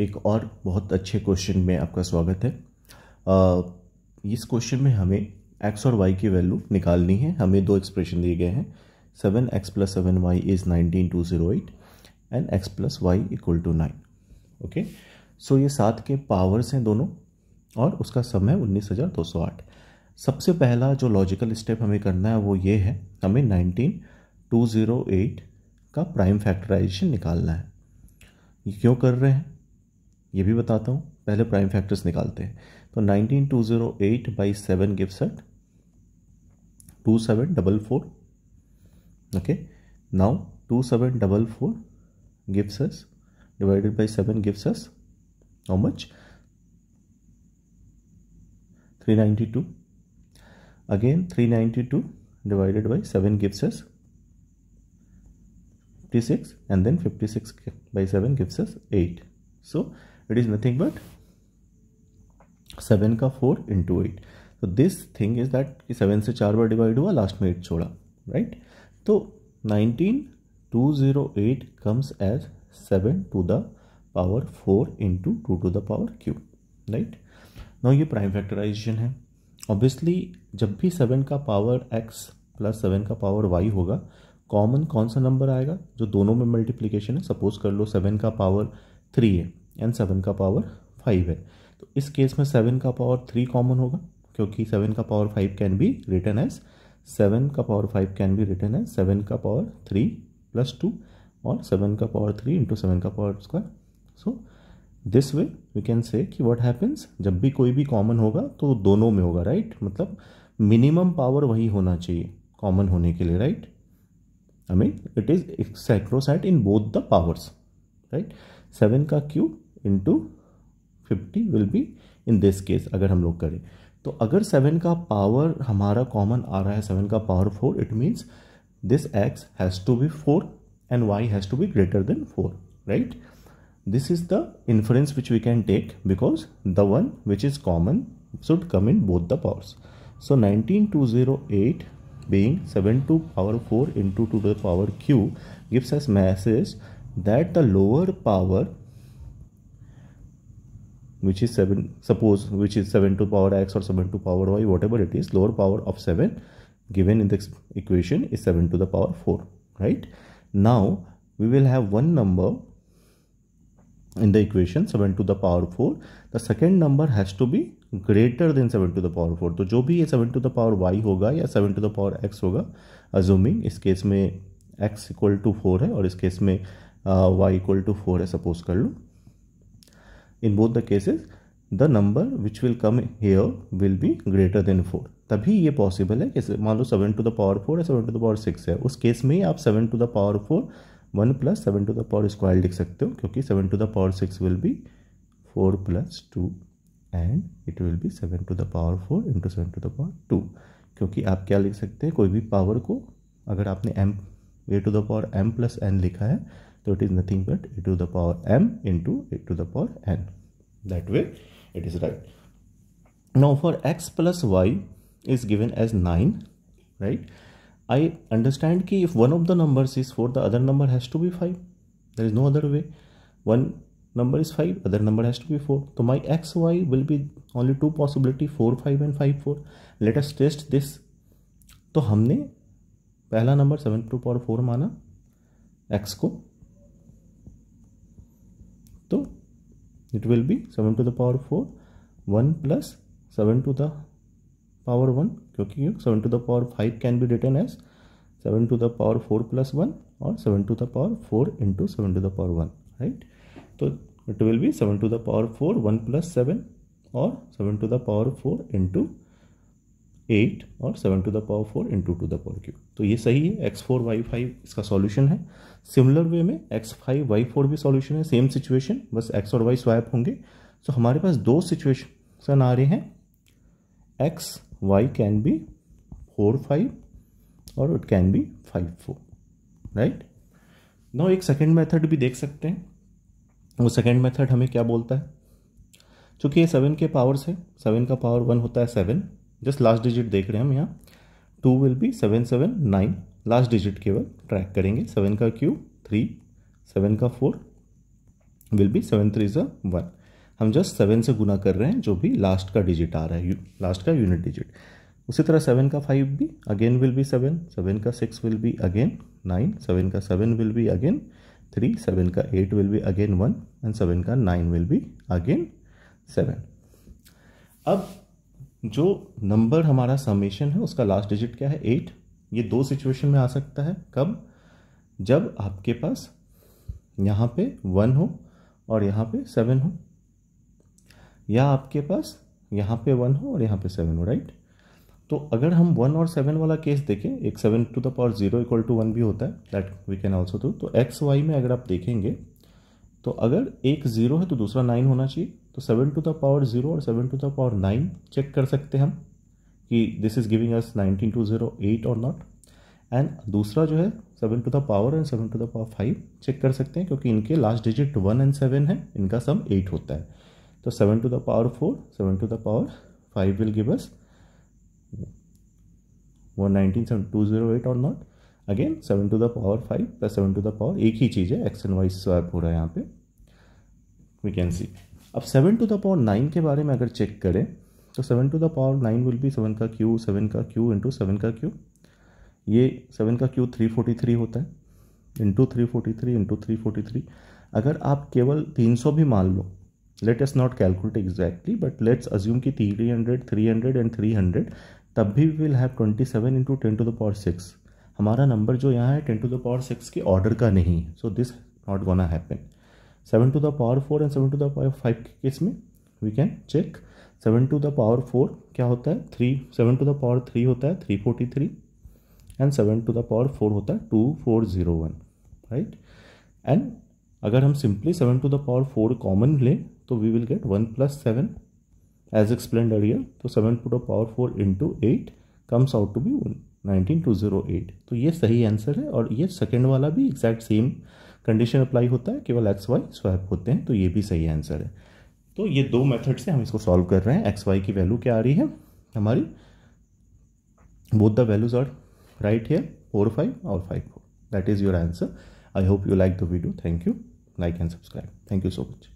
एक और बहुत अच्छे क्वेश्चन में आपका स्वागत है आ, इस क्वेश्चन में हमें एक्स और वाई की वैल्यू निकालनी है हमें दो एक्सप्रेशन दिए गए हैं seven X plus seven Y is nineteen two zero eight and X plus Y equal to nine okay so ये सात के पावर्स हैं दोनों और उसका सम है उन्नीस हज़ार दो सौ आठ सबसे पहला जो लॉजिकल स्टेप हमें करना है वो ये है हमें नाइनटीन टू ज़ीरो एट का प्राइम फैक्टराइजेशन निकालना है ये क्यों कर रहे हैं ये भी बताता हूँ पहले प्राइम फैक्टर्स निकालते हैं तो nineteen two zero eight by seven gives eight two seven double four okay now two seven double four gives us divided by seven गिफ्ट us how much three ninety two again three ninety two divided by seven gives us fifty six and then fifty six by seven gives us eight so it is nothing but seven का four into eight तो this thing is that कि seven से चार बार divide हुआ last में eight छोड़ा right right? तो eight comes as seven to the power four into two to the power cube right ना ये प्राइम फैक्टराइजेशन है ऑब्वियसली जब भी सेवन का पावर एक्स प्लस सेवन का पावर वाई होगा कॉमन कौन सा नंबर आएगा जो दोनों में मल्टीप्लीकेशन है सपोज कर लो सेवन का पावर थ्री है एंड सेवन का पावर फाइव है तो इस केस में सेवन का पावर थ्री कॉमन होगा क्योंकि सेवन का power five can be return as seven का power five can be return as seven का पावर थ्री प्लस टू और सेवन का पावर थ्री इंटू सेवन का power square so this way we can say कि what happens जब भी कोई भी कॉमन होगा तो दोनों में होगा राइट right? मतलब मिनिमम पावर वही होना चाहिए कॉमन होने के लिए right I mean it is sacrosanct in both the powers right seven का cube into fifty will be in this case अगर हम लोग करें तो अगर सेवन का पावर हमारा कॉमन आ रहा है सेवन का power four it means this X has to be four and Y has to be greater than four right this is the influence which we can take because the one which is common should come in both the powers so nineteen two zero eight being seven to power four into two the power cube gives us message that the lower power which is 7 suppose which is 7 to power x or 7 to power y whatever it is lower power of 7 given in this equation is 7 to the power 4 right now we will have one number in the equation 7 to the power 4 the second number has to be greater than seven to the power four तो जो भी ये seven to the power Y होगा या seven to the power X होगा assuming इस case में x equal to four है और इस केस में वाई इक्वल टू फोर है सपोज कर लो in both the cases the number which will come here will be greater than four तभी ये पॉसिबल है कि मान लो seven to the power four या seven to the power six है उस केस में ही आप seven to the power four one plus seven to the power square लिख सकते हो क्योंकि seven to the power six will be four plus two and it will be seven to the power four into seven to the power two क्योंकि आप क्या लिख सकते हैं कोई भी पावर को अगर आपने M A to the power M plus N लिखा है तो it is nothing but A to the power M into A to the power N that way it is right now for X plus Y is given as nine right I understand कि if one of the number is four the other number has to be five there is no other way one number is five other number has to be four तो my X Y will be only two possibility four five and five four let's test this तो हमने पहला number seven to power four माना X को तो it will be seven to the power four one plus seven to the power one क्योंकि seven to the power five can be return as seven to the power four plus one और seven to the power four into seven to the power one right तो it will be seven to the power four one plus seven और seven to the power four into eight और seven to the power four into two the power Q तो ये सही है x four Y five इसका solution है similar way में x five Y four भी सॉल्यूशन है सेम सिचुएशन बस एक्स और वाई स्वाइप होंगे सो so, हमारे पास दो सिचुएशन आ रहे हैं X Y can be four five और it can be five four right now एक सेकेंड मेथड भी देख सकते हैं वो सेकेंड मेथड हमें क्या बोलता है चूंकि ये सेवन के पावर्स है सेवन का पावर वन होता है सेवन जस्ट लास्ट डिजिट देख रहे हैं हम यहाँ two will be seven seven nine last digit केवल ट्रैक करेंगे सेवन का क्यू थ्री सेवन का four will be seven three ज़ा वन हम जस्ट सेवन से गुना कर रहे हैं जो भी लास्ट का डिजिट आ रहा है लास्ट का यूनिट डिजिट उसी तरह सेवन का फाइव भी again will be seven seven का six will be again nine seven का seven will be again three seven का eight will be again one and seven का nine will be again seven अब जो number हमारा summation है उसका last digit क्या है एट ये दो सिचुएशन में आ सकता है कब जब आपके पास यहाँ पे वन हो और यहाँ पे सेवन हो या आपके पास यहाँ पे वन हो और यहाँ पे सेवन हो राइट तो अगर हम वन और सेवन वाला केस देखें एक seven to the power zero equal to one भी होता है that we can also through तो एक्स वाई में अगर आप देखेंगे तो अगर एक ज़ीरो है तो दूसरा नाइन होना चाहिए तो seven to the power zero और seven to the power nine check कर सकते हैं हम कि this is giving us nineteen two zero eight और नॉट एंड दूसरा जो है seven to the power and seven to the power five check कर सकते हैं क्योंकि इनके last digit one and seven है इनका सम एट होता है तो seven to the power four seven to the power five will give us वो nineteen seven two zero eight और not again seven to the power five plus seven to the power एक ही चीज़ है x and Y swap हो रहा है यहाँ पे वी कैन सी अब seven to the power nine के बारे में अगर चेक करें तो seven to the power nine will be seven का क्यू सेवन का क्यू इंटू सेवन का क्यू ये सेवन का क्यू थ्री फोर्टी थ्री होता है into three forty three into three forty three अगर आप केवल तीन सौ भी मान लो let us not calculate exactly but let's assume की three hundred three hundred and three hundred तब भी will have twenty seven into ten to the power six हमारा नंबर जो यहाँ है ten to the power six के order का नहीं है so this not gonna happen seven to the power four and seven to the power five के case में we can check seven to the power four क्या होता है three seven to the power three होता है three forty three and seven to the power four होता है two four zero one right and अगर हम simply seven to the power four common लें तो we will get one plus seven as explain earlier तो seven to the power four into eight comes out to be nineteen two zero eight तो ये सही answer है और ये second वाला भी एग्जैक्ट सेम कंडीशन अप्लाई होता है केवल एक्स वाई स्वैप होते हैं तो ये भी सही आंसर है तो ये दो मेथड से हम इसको सॉल्व कर रहे हैं एक्स वाई की वैल्यू क्या आ रही है हमारी both the values are right here four five और five four that is your answer I hope you like the video thank you like and subscribe thank you so much